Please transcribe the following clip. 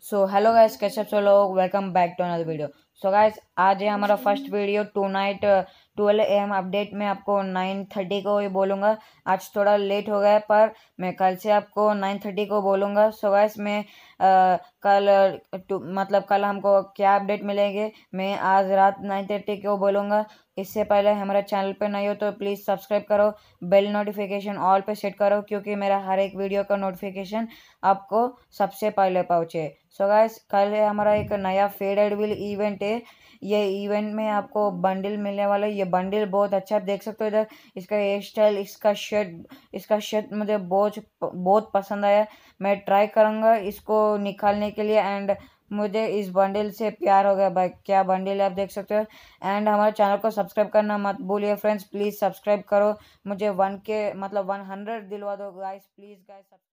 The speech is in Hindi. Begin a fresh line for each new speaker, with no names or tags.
so hello guys catch up solo welcome back to another video so so guys आज है हमारा first video tonight twelve A M update में आपको नाइन थर्टी को ही बोलूँगा आज थोड़ा लेट हो गया है पर मैं कल से आपको नाइन थर्टी को बोलूँगा सो so गाइस मैं आ, uh, कल uh, मतलब कल हमको क्या अपडेट मिलेंगे मैं आज रात नाइन थर्टी को बोलूँगा इससे पहले हमारे चैनल पे नहीं हो तो प्लीज़ सब्सक्राइब करो बेल नोटिफिकेशन ऑल पे सेट करो क्योंकि मेरा हर एक वीडियो का नोटिफिकेशन आपको सबसे पहले पहुँचे सो so गाइस कल हमारा एक नया फेड एडविल इवेंट है से ये इवेंट में आपको बंडल मिलने वाला है ये बंडल बहुत अच्छा आप देख सकते हो इधर इसका हेयर स्टाइल इसका शर्ट इसका शर्ट मुझे बहुत बहुत पसंद आया मैं ट्राई करूँगा इसको निकालने के लिए एंड मुझे इस बंडल से प्यार हो गया भाई क्या बंडल है आप देख सकते हो एंड हमारे चैनल को सब्सक्राइब करना मत भूलिए फ्रेंड्स प्लीज़ सब्सक्राइब करो मुझे वन के मतलब वन हंड्रेड दिलवा दो गाइस प्लीज़ गाइस